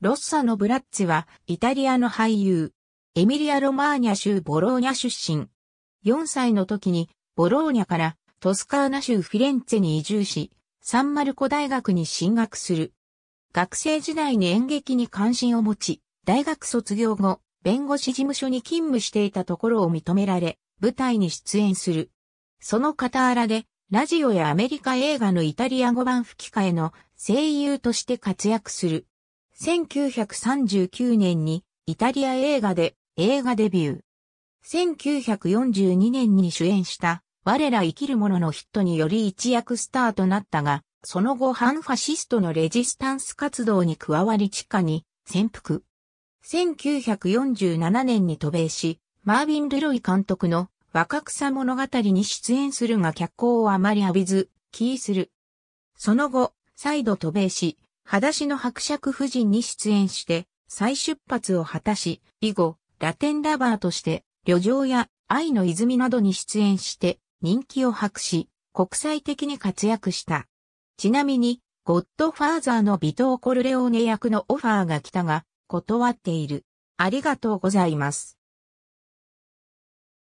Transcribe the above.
ロッサのブラッツは、イタリアの俳優、エミリア・ロマーニャ州ボローニャ出身。4歳の時に、ボローニャからトスカーナ州フィレンツェに移住し、サンマルコ大学に進学する。学生時代に演劇に関心を持ち、大学卒業後、弁護士事務所に勤務していたところを認められ、舞台に出演する。その傍らで、ラジオやアメリカ映画のイタリア語版吹き替えの声優として活躍する。1939年にイタリア映画で映画デビュー。1942年に主演した我ら生きる者のヒットにより一躍スターとなったが、その後反ファシストのレジスタンス活動に加わり地下に潜伏。1947年に渡米し、マーヴィン・ルロイ監督の若草物語に出演するが脚光をあまり浴びず、キーする。その後、再度渡米し、裸足の伯爵夫人に出演して、再出発を果たし、以後、ラテンラバーとして、旅情や愛の泉などに出演して、人気を博し、国際的に活躍した。ちなみに、ゴッドファーザーのビトー・コルレオーネ役のオファーが来たが、断っている。ありがとうございます。